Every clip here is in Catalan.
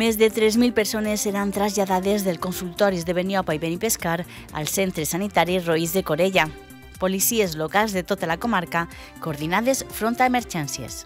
Més de 3.000 persones seran traslladades del consultori de Beniopa i Benipescar al centre sanitari Roís de Corella. Policies locals de tota la comarca, coordinades front a emergències.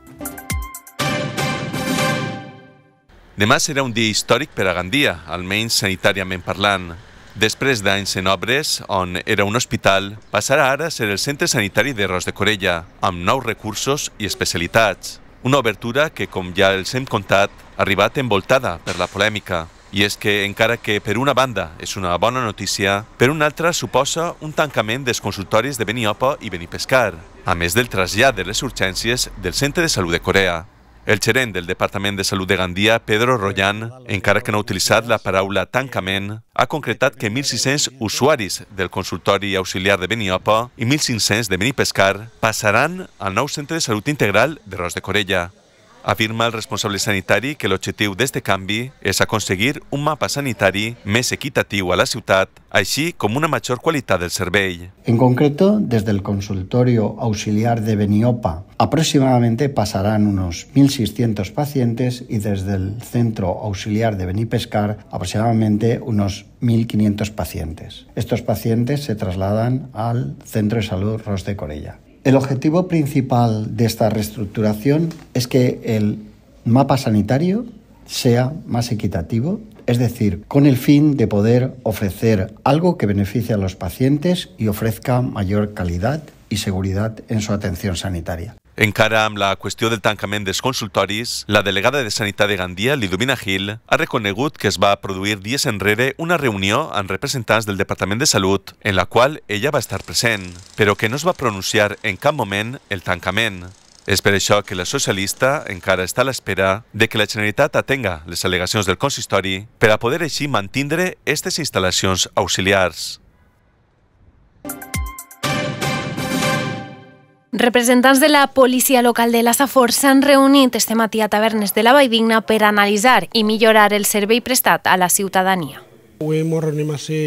Demà serà un dia històric per a Gandia, almenys sanitàriament parlant. Després d'anys en obres, on era un hospital, passarà ara a ser el centre sanitari de Ros de Corella, amb nous recursos i especialitats. Una obertura que, com ja els hem contat, ha arribat envoltada per la polèmica. I és que, encara que per una banda és una bona notícia, per una altra suposa un tancament dels consultoris de Beniopa i Benipescar, a més del trasllat de les urgències del Centre de Salut de Corea. El gerent del Departament de Salut de Gandia, Pedro Royan, encara que no ha utilitzat la paraula tancament, ha concretat que 1.600 usuaris del consultori auxiliar de Beniopa i 1.500 de Benipescar passaran al nou centre de salut integral de Ros de Corella. afirma el responsable sanitario que el objetivo este d'este canvi és conseguir un mapa sanitari más equitativo a la ciudad, así como una mayor calidad del servicio. En concreto, desde el consultorio auxiliar de Beniopa, aproximadamente pasarán unos 1.600 pacientes y desde el centro auxiliar de Benipescar aproximadamente unos 1.500 pacientes. Estos pacientes se trasladan al centro de salud Ros de Corella. El objetivo principal de esta reestructuración es que el mapa sanitario sea más equitativo, es decir, con el fin de poder ofrecer algo que beneficie a los pacientes y ofrezca mayor calidad y seguridad en su atención sanitaria. Encara amb la qüestió del tancament dels consultoris, la delegada de Sanitat de Gandia, Lidovina Gil, ha reconegut que es va produir dies enrere una reunió amb representants del Departament de Salut, en la qual ella va estar present, però que no es va pronunciar en cap moment el tancament. És per això que la socialista encara està a l'espera de que la Generalitat atenga les al·legacions del consistori per a poder així mantindre aquestes instal·lacions auxiliars. Representants de la policia local de la Safor s'han reunit este matí a Tavernes de la Valldigna per analitzar i millorar el servei prestat a la ciutadania. Avui ens reunim així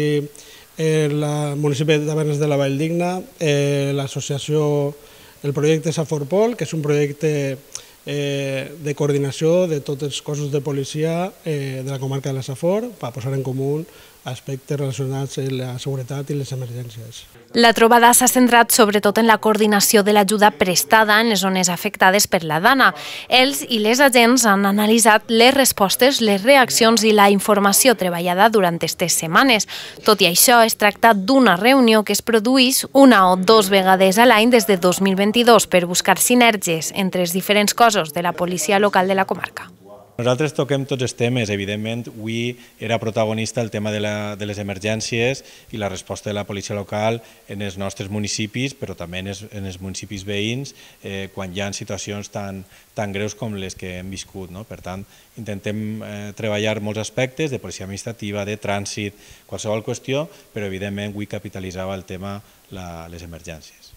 el eh, municipi de Tavernes de la Valldigna, eh, l'associació, el projecte Saforpol, que és un projecte eh, de coordinació de tots els cossos de policia eh, de la comarca de la Safor per posar en comú aspectes relacionats amb la seguretat i les emergències. La trobada s'ha centrat sobretot en la coordinació de l'ajuda prestada en les zones afectades per la dana. Els i les agents han analitzat les respostes, les reaccions i la informació treballada durant aquestes setmanes. Tot i això, es tracta d'una reunió que es produeix una o dues vegades a l'any des de 2022 per buscar sinergies entre els diferents cossos de la policia local de la comarca. Nosaltres toquem tots els temes. Evidentment, avui era protagonista el tema de, la, de les emergències i la resposta de la policia local en els nostres municipis, però també en els, en els municipis veïns, eh, quan hi ha situacions tan, tan greus com les que hem viscut. No? Per tant, intentem eh, treballar molts aspectes de policia administrativa, de trànsit, qualsevol qüestió, però evidentment avui capitalitzava el tema la, les emergències.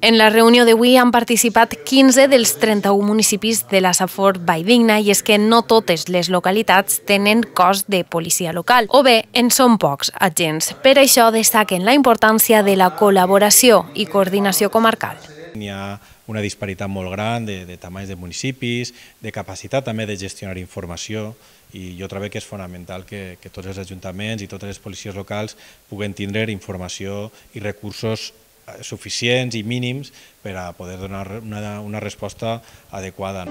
En la reunió d'avui han participat 15 dels 31 municipis de la Safor Valldigna i és que no totes les localitats tenen cos de policia local, o bé en són pocs agents. Per això destaquen la importància de la col·laboració i coordinació comarcal. Hi ha una disparitat molt gran de, de tamanys de municipis, de capacitat també de gestionar informació, i jo trobo que és fonamental que, que tots els ajuntaments i totes les policies locals puguen tindre informació i recursos suficients i mínims per a poder donar una, una resposta adequada.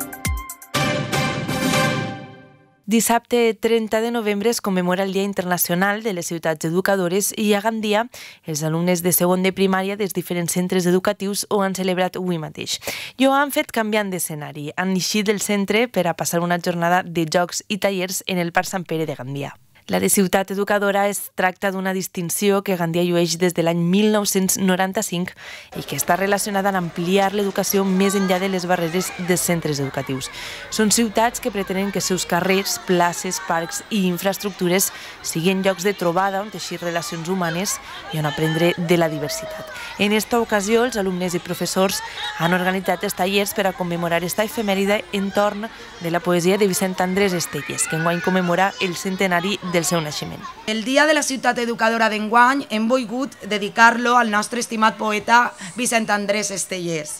Dissabte 30 de novembre es commemora el Dia Internacional de les Ciutats Educadores i a Gandia els alumnes de segon de primària dels diferents centres educatius ho han celebrat avui mateix. I ho han fet canviant d'escenari. Han eixit del centre per a passar una jornada de jocs i tallers en el Parc Sant Pere de Gandia. La de Ciutat Educadora es tracta d'una distinció que Gandia llueix des de l'any 1995 i que està relacionada amb ampliar l'educació més enllà de les barreres de centres educatius. Són ciutats que pretenen que seus carrers, places, parcs i infraestructures siguin llocs de trobada on teixir relacions humanes i on aprendre de la diversitat. En esta ocasió, els alumnes i professors han organitzat els tallers per a commemorar esta efemèride entorn de la poesia de Vicent Andrés Estelles, que enguany commemora el centenari de del seu naixement. El Dia de la Ciutat Educadora d'enguany hem volgut dedicar-lo al nostre estimat poeta Vicent Andrés Estellers.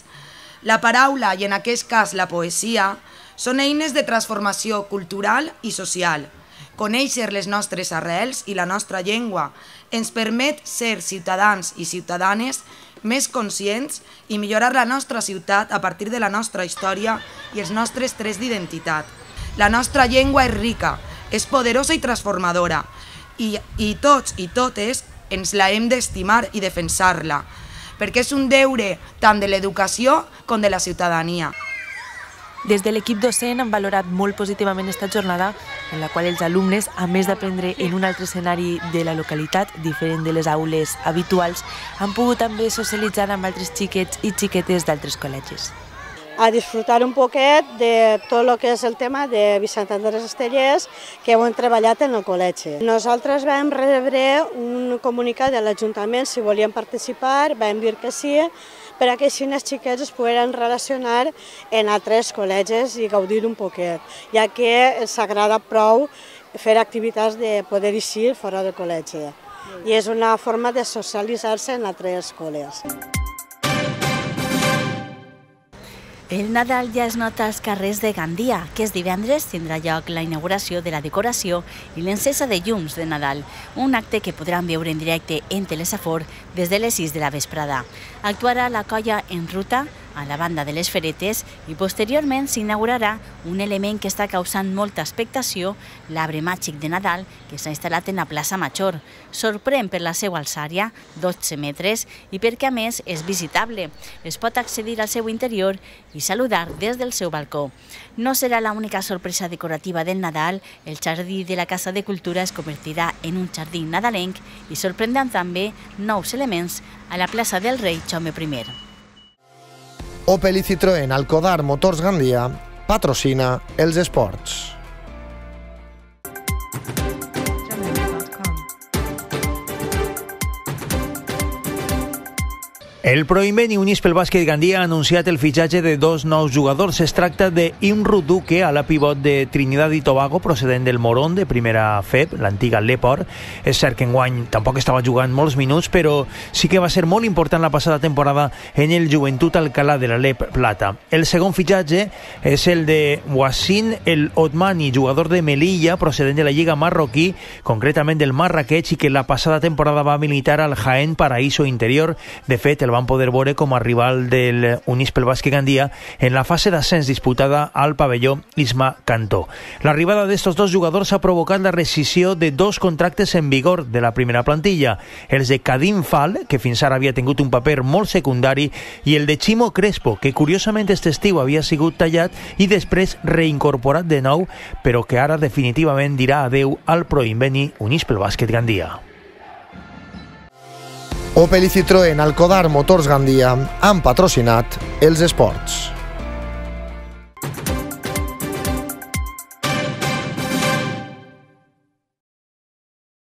La paraula, i en aquest cas la poesia, són eines de transformació cultural i social. Conèixer les nostres arrels i la nostra llengua ens permet ser ciutadans i ciutadanes més conscients i millorar la nostra ciutat a partir de la nostra història i els nostres trets d'identitat. La nostra llengua és rica, és poderosa i transformadora i, i tots i totes ens la hem d'estimar i defensar-la, perquè és un deure tant de l'educació com de la ciutadania. Des de l'equip docent han valorat molt positivament esta jornada en la qual els alumnes, a més d'aprendre en un altre escenari de la localitat, diferent de les aules habituals, han pogut també socialitzar amb altres xiquets i xiquetes d'altres col·legis a disfrutar un poquet de tot el que és el tema de Vicent Andrés Estellers que hem treballat en el col·legi. Nosaltres vam rebre un comunicat de l'Ajuntament si volíem participar, vam dir que sí, per a que així els xiquets es pogueren relacionar en altres col·legis i gaudir un poquet, ja que s'agrada prou fer activitats de poder eixir fora del col·legi. I és una forma de socialitzar-se en altres col·legis. El Nadal ja es nota als carrers de Gandia, que és divendres tindrà lloc la inauguració de la decoració i l'encesa de llums de Nadal, un acte que podran veure en directe en Telesafor des de les 6 de la vesprada actuarà la colla en ruta a la banda de les Feretes i posteriorment s'inaugurarà un element que està causant molta expectació, l'arbre màgic de Nadal que s'ha instal·lat en la plaça Major. Sorprèn per la seva alçària, 12 metres, i perquè a més és visitable. Es pot accedir al seu interior i saludar des del seu balcó. No serà l'única sorpresa decorativa del Nadal, el jardí de la Casa de Cultura es convertirà en un jardí nadalenc i sorprendran també nous elements a la plaça del Rei Opel y Citroën Alcodar Motors Gandía patrocina els Sports. El Proime i Unispel Bàsquet Gandia ha anunciat el fitxatge de dos nous jugadors. Es tracta de Imru Duque, a la pivot de Trinidad i Tobago, procedent del Morón, de primera FEB, l'antiga Lepor. És cert que enguany tampoc estava jugant molts minuts, però sí que va ser molt important la passada temporada en el Joventut Alcalá de la Lep Plata. El segon fitxatge és el de Wassin El Otmani, jugador de Melilla, procedent de la Lliga marroquí, concretament del Marrakech, i que la passada temporada va militar al Jaén Paraíso Interior. De fet, el van poder veure com a rival del Unispel Bàsquet Gandia en la fase d'ascens disputada al pavelló Isma Cantó. L'arribada d'estos dos jugadors ha provocat la rescisió de dos contractes en vigor de la primera plantilla, els de Kadim Fal, que fins ara havia tingut un paper molt secundari, i el de Chimo Crespo, que curiosament este estiu havia sigut tallat i després reincorporat de nou, però que ara definitivament dirà adeu al proinveni Unispel Bàsquet Gandia. Opel i Citroën Alcodar Motors Gandia han patrocinat els esports.